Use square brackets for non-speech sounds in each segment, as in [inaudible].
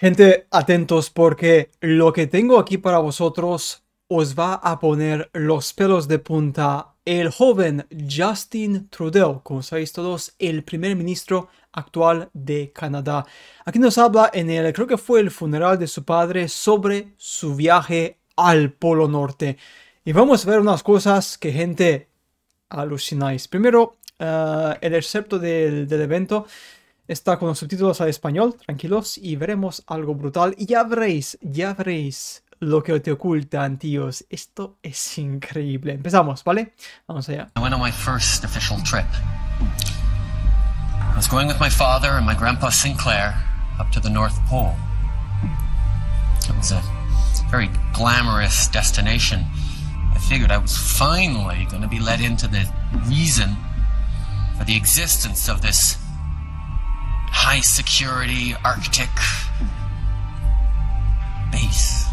Gente, atentos porque lo que tengo aquí para vosotros os va a poner los pelos de punta. El joven Justin Trudeau, como sabéis todos, el primer ministro actual de Canadá. Aquí nos habla en el, creo que fue el funeral de su padre, sobre su viaje al Polo Norte. Y vamos a ver unas cosas que gente alucináis. Primero, eh, el excepto del, del evento Está con los subtítulos al español, tranquilos, y veremos algo brutal. Y ya veréis, ya veréis lo que te ocultan, tíos. Esto es increíble. Empezamos, ¿vale? Vamos allá. I went on my first official trip. I was going with my father and my grandpa Sinclair up to the North Pole. It was a very glamorous destination. I figured I was finally going to be let into the reason for the existence of this security base.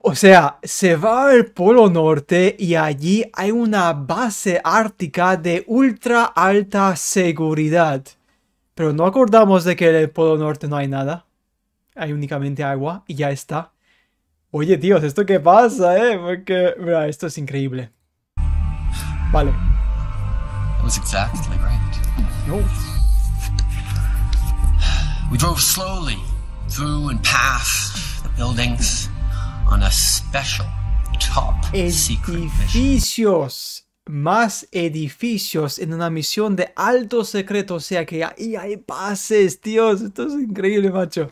O sea, se va al Polo Norte y allí hay una base ártica de ultra alta seguridad. Pero no acordamos de que en el Polo Norte no hay nada. Hay únicamente agua y ya está. Oye, Dios, ¿esto qué pasa, eh? Porque, mira, esto es increíble. Vale. No. We drove slowly through the buildings on a special top edificios. Más edificios en una misión de alto secreto. O sea que ahí hay pases, tíos. Esto es increíble, macho.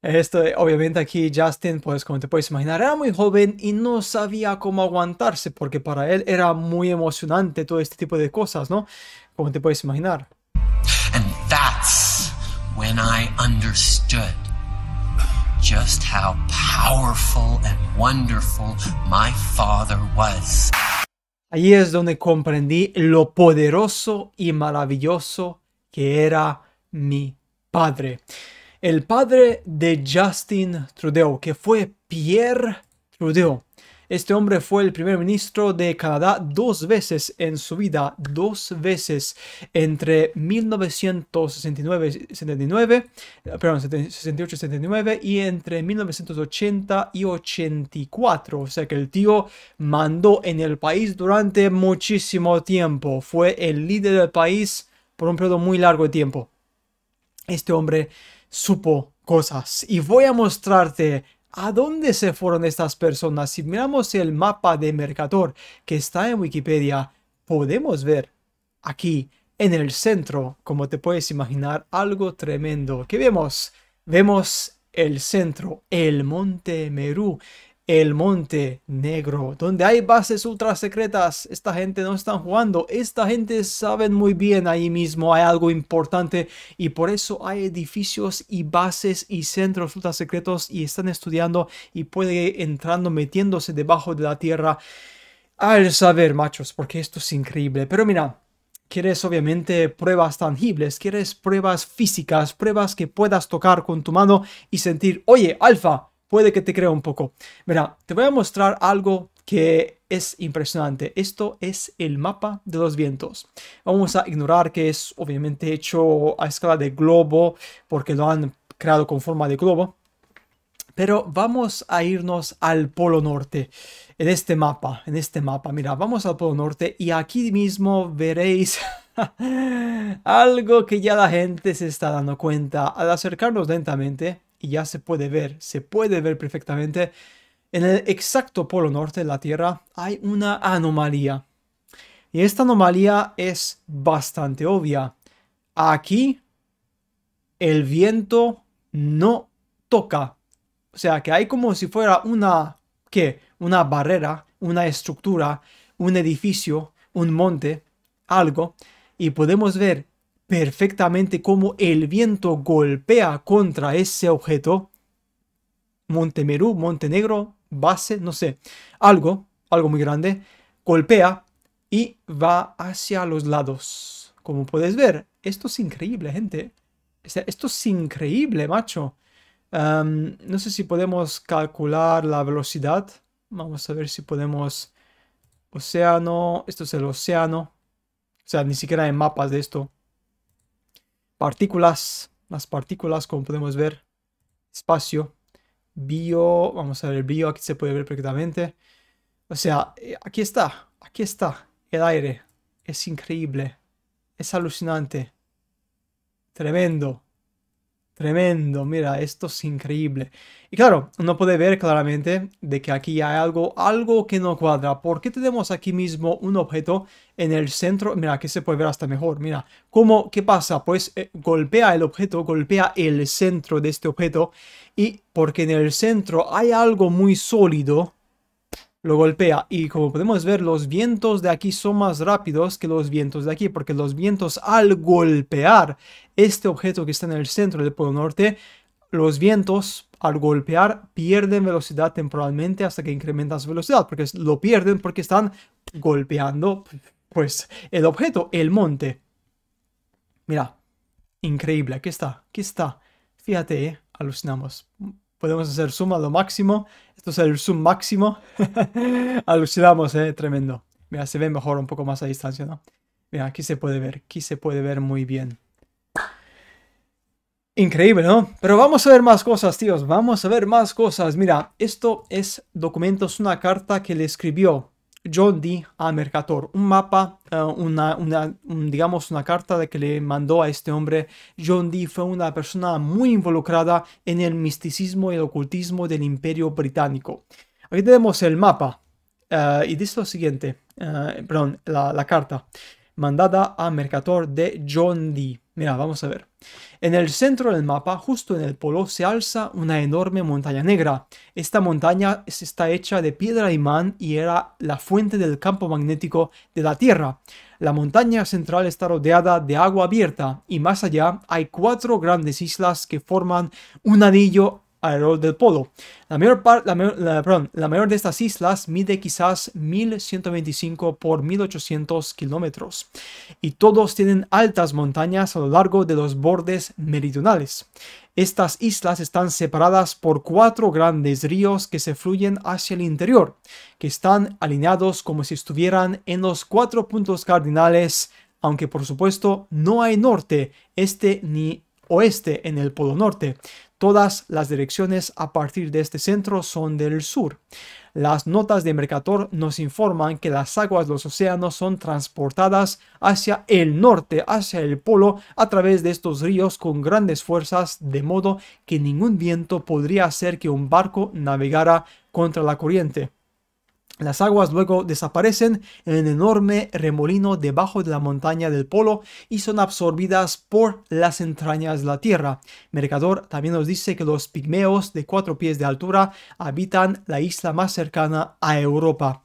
Esto, obviamente aquí Justin, pues como te puedes imaginar, era muy joven y no sabía cómo aguantarse porque para él era muy emocionante todo este tipo de cosas, ¿no? Como te puedes imaginar when I understood just how powerful and wonderful my father was. Allí es donde comprendí lo poderoso y maravilloso que era mi padre. El padre de Justin Trudeau, que fue Pierre Trudeau. Este hombre fue el primer ministro de Canadá dos veces en su vida, dos veces entre 1969 79, perdón, 68 y 79 y entre 1980 y 84. O sea que el tío mandó en el país durante muchísimo tiempo. Fue el líder del país por un periodo muy largo de tiempo. Este hombre supo cosas y voy a mostrarte ¿A dónde se fueron estas personas? Si miramos el mapa de Mercator que está en Wikipedia, podemos ver aquí en el centro, como te puedes imaginar, algo tremendo. ¿Qué vemos? Vemos el centro, el monte Merú el Monte Negro, donde hay bases ultra secretas. Esta gente no están jugando, esta gente saben muy bien ahí mismo hay algo importante y por eso hay edificios y bases y centros ultra secretos y están estudiando y puede entrando metiéndose debajo de la tierra. Al saber, machos, porque esto es increíble. Pero mira, Quieres obviamente pruebas tangibles, quieres pruebas físicas, pruebas que puedas tocar con tu mano y sentir, oye, alfa, puede que te crea un poco. Mira, te voy a mostrar algo que es impresionante. Esto es el mapa de los vientos. Vamos a ignorar que es obviamente hecho a escala de globo porque lo han creado con forma de globo. Pero vamos a irnos al Polo Norte, en este mapa, en este mapa. Mira, vamos al Polo Norte y aquí mismo veréis [laughs] algo que ya la gente se está dando cuenta. Al acercarnos lentamente, y ya se puede ver, se puede ver perfectamente, en el exacto polo norte de la Tierra hay una anomalía. Y esta anomalía es bastante obvia. Aquí el viento no toca. O sea, que hay como si fuera una, ¿qué? Una barrera, una estructura, un edificio, un monte, algo. Y podemos ver perfectamente como el viento golpea contra ese objeto. Montemerú, Montenegro, base, no sé, algo, algo muy grande, golpea y va hacia los lados. Como puedes ver, esto es increíble, gente. Esto es increíble, macho. no sé si podemos calcular la velocidad. Vamos a ver si podemos... Océano, esto es el océano. O sea, ni siquiera hay mapas de esto partículas, las partículas, como podemos ver, espacio, bio, vamos a ver el bio, aquí se puede ver perfectamente. O sea, eh, aquí está, aquí está el aire, es increíble, es alucinante, tremendo. Tremendo, mira, esto es increíble. Y claro, uno puede ver claramente de que aquí hay algo, algo que no cuadra. ¿Por qué tenemos aquí mismo un objeto en el centro? Mira, que se puede ver hasta mejor. Mira, ¿cómo? ¿Qué pasa? Pues eh, golpea el objeto, golpea el centro de este objeto. Y porque en el centro hay algo muy sólido, lo golpea y como podemos ver los vientos de aquí son más rápidos que los vientos de aquí porque los vientos al golpear este objeto que está en el centro del polo norte los vientos al golpear pierden velocidad temporalmente hasta que incrementan su velocidad porque lo pierden porque están golpeando pues el objeto el monte mira increíble aquí está aquí está fíjate eh, alucinamos podemos hacer zoom a lo máximo. Esto es el zoom máximo. [laughs] Alucinamos, ¿eh? Tremendo. Mira, se ve mejor un poco más a distancia, ¿no? Mira, aquí se puede ver, aquí se puede ver muy bien. Increíble, ¿no? Pero vamos a ver más cosas, tíos, vamos a ver más cosas. Mira, esto es documentos, una carta que le escribió John Dee a Mercator. Un mapa, eh, una, digamos, una carta de que le mandó a este hombre. John Dee fue una persona muy involucrada en el misticismo y el ocultismo del imperio británico. Aquí tenemos el mapa eh, y dice lo siguiente, eh, perdón, la, la, carta mandada a Mercator de John Dee. Mira, vamos a ver. En el centro del mapa, justo en el polo, se alza una enorme montaña negra. Esta montaña está hecha de piedra imán y era la fuente del campo magnético de la Tierra. La montaña central está rodeada de agua abierta y más allá hay cuatro grandes islas que forman un anillo alrededor del polo. La mayor, la, perdón, la mayor de estas islas mide quizás 1125 por 1800 kilómetros y todos tienen altas montañas a lo largo de los bordes meridionales. Estas islas están separadas por cuatro grandes ríos que se fluyen hacia el interior, que están alineados como si estuvieran en los cuatro puntos cardinales, aunque por supuesto no hay norte, este ni oeste en el Polo Norte, Todas las direcciones a partir de este centro son del sur. Las notas de Mercator nos informan que las aguas de los océanos son transportadas hacia el norte, hacia el polo, a través de estos ríos con grandes fuerzas, de modo que ningún viento podría hacer que un barco navegara contra la corriente. Las aguas luego desaparecen en un enorme remolino debajo de la montaña del polo y son absorbidas por las entrañas de la tierra. Mercador también nos dice que los pigmeos de cuatro pies de altura habitan la isla más cercana a Europa.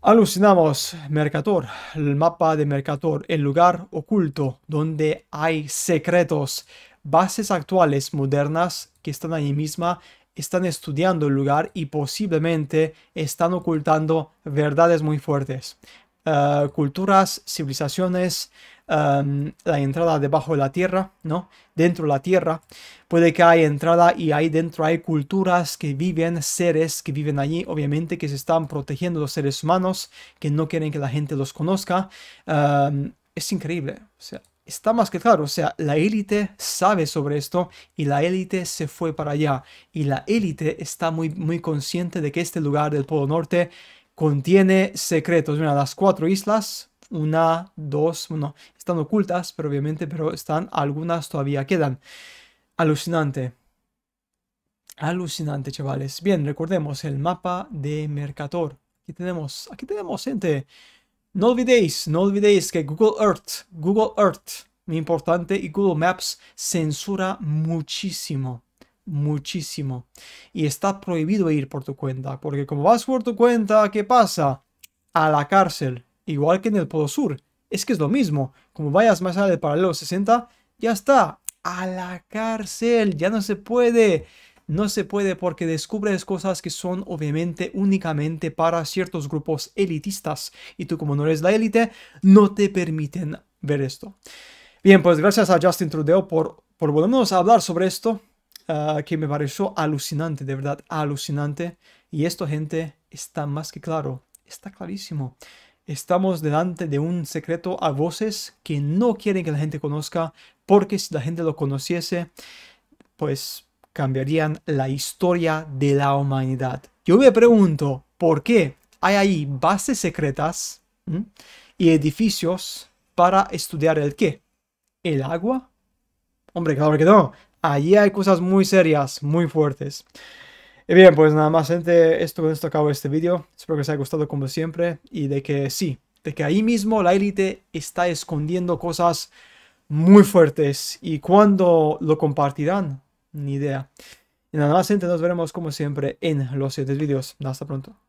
Alucinamos, Mercator, el mapa de Mercator, el lugar oculto donde hay secretos, bases actuales modernas que están allí misma están estudiando el lugar y posiblemente están ocultando verdades muy fuertes. Eh, culturas, civilizaciones, em, la entrada debajo de la tierra, ¿no? Dentro de la tierra. Puede que hay entrada y ahí dentro hay culturas que viven, seres que viven allí, obviamente que se están protegiendo los seres humanos, que no quieren que la gente los conozca. Em, es increíble. O sea, está más que claro, o sea, la élite sabe sobre esto y la élite se fue para allá y la élite está muy, muy consciente de que este lugar del Polo Norte contiene secretos. Mira, las cuatro islas, una, dos, bueno, están ocultas, pero obviamente, pero están, algunas todavía quedan. Alucinante. Alucinante, chavales. Bien, recordemos el mapa de Mercator. Aquí tenemos, aquí tenemos gente. No olvidéis, no olvidéis que Google Earth, Google Earth, muy importante, y Google Maps censura muchísimo, muchísimo. Y está prohibido ir por tu cuenta, porque como vas por tu cuenta, ¿qué pasa? A la cárcel, igual que en el Polo Sur. Es que es lo mismo, como vayas más allá del paralelo 60, ya está, a la cárcel, ya no se puede no se puede porque descubres cosas que son obviamente únicamente para ciertos grupos elitistas y tú como no eres la élite, no te permiten ver esto. Bien, pues gracias a Justin Trudeau por, por volvernos a hablar sobre esto, ah, que me pareció alucinante, de verdad, alucinante. Y esto, gente, está más que claro, está clarísimo. Estamos delante de un secreto a voces que no quieren que la gente conozca, porque si la gente lo conociese, pues cambiarían la historia de la humanidad. Yo me pregunto, ¿por qué hay ahí bases secretas y edificios para estudiar el qué? ¿El agua? Hombre, claro que no. Allí hay cosas muy serias, muy fuertes. Y bien, pues nada más, gente, esto con esto acabo este vídeo. Espero que os haya gustado como siempre y de que sí, de que ahí mismo la élite está escondiendo cosas muy fuertes y cuando lo compartirán ni idea. Y nada más, gente, nos veremos como siempre en los siguientes vídeos. Hasta pronto.